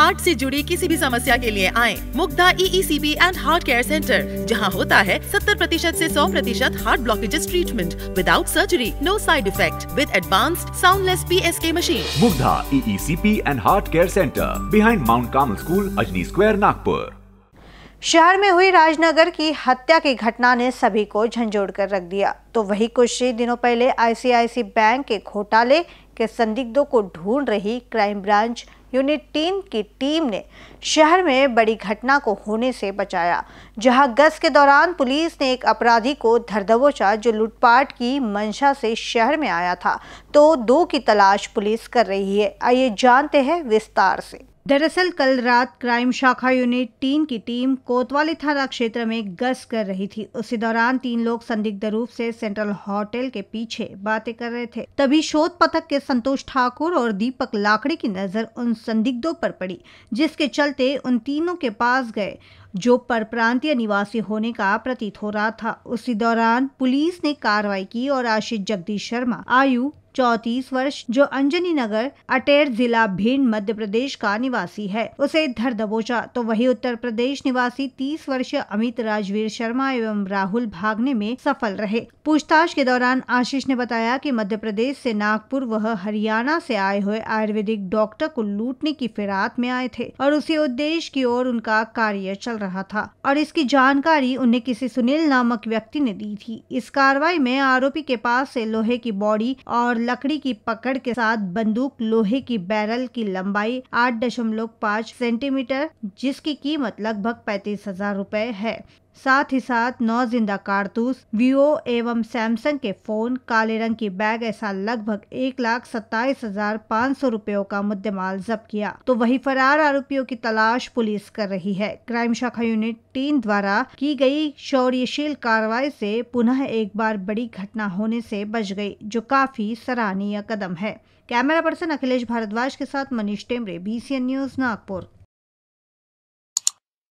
heart से जुड़ी किसी भी समस्या के लिए आए Mugdha EECP and heart care centre जहां होता है 70 प्रतिशत ऐसी सौ प्रतिशत heart blockages treatment without surgery no side effect with advanced soundless P S K machine Mugdha EECP and heart care centre behind Mount Carmel school Ajni square Nagpur शहर में हुई राजनगर की हत्या की घटना ने सभी को झंझोड़ कर रख दिया तो वही कुछ ही दिनों पहले आईसीआईसी बैंक के घोटाले के संदिग्धों को ढूंढ रही क्राइम ब्रांच यूनिट टीम की टीम ने शहर में बड़ी घटना को होने से बचाया जहां गश्त के दौरान पुलिस ने एक अपराधी को धरदबोचा जो लूटपाट की मंशा से शहर में आया था तो दो की तलाश पुलिस कर रही है आइए जानते हैं विस्तार से दरअसल कल रात क्राइम शाखा यूनिट तीन की टीम कोतवाली थाना क्षेत्र में गश्त कर रही थी उसी दौरान तीन लोग संदिग्ध रूप से सेंट्रल होटल के पीछे बातें कर रहे थे तभी शोध पथक के संतोष ठाकुर और दीपक लाकड़ी की नजर उन संदिग्धों पर पड़ी जिसके चलते उन तीनों के पास गए जो परप्रांतीय निवासी होने का प्रतीत हो रहा था उसी दौरान पुलिस ने कार्रवाई की और आशीष जगदीश शर्मा आयु चौतीस वर्ष जो अंजनी नगर अटेर जिला भिंड मध्य प्रदेश का निवासी है उसे धर दबोचा तो वही उत्तर प्रदेश निवासी तीस वर्षीय अमित राजवीर शर्मा एवं राहुल भागने में सफल रहे पूछताछ के दौरान आशीष ने बताया कि मध्य प्रदेश से नागपुर व हरियाणा से आए हुए आयुर्वेदिक डॉक्टर को लूटने की फिरात में आए थे और उसी उद्देश्य की ओर उनका कार्य चल रहा था और इसकी जानकारी उन्हें किसी सुनील नामक व्यक्ति ने दी थी इस कार्रवाई में आरोपी के पास से लोहे की बॉडी और लकड़ी की पकड़ के साथ बंदूक लोहे की बैरल की लंबाई आठ दशमलव पाँच सेंटीमीटर जिसकी कीमत लगभग पैतीस हजार रूपए है साथ ही साथ नौ जिंदा कारतूस वीओ एवं सैमसंग के फोन काले रंग की बैग ऐसा लगभग एक लाख सत्ताईस हजार पाँच सौ रूपयों का मुद्देमाल जब्त किया तो वही फरार आरोपियों की तलाश पुलिस कर रही है क्राइम शाखा यूनिट टीम द्वारा की गई शौर्यशील कार्रवाई से पुनः एक बार बड़ी घटना होने से बच गई जो काफी सराहनीय कदम है कैमरा पर्सन अखिलेश भारद्वाज के साथ मनीष टेमरे बीसीएन न्यूज नागपुर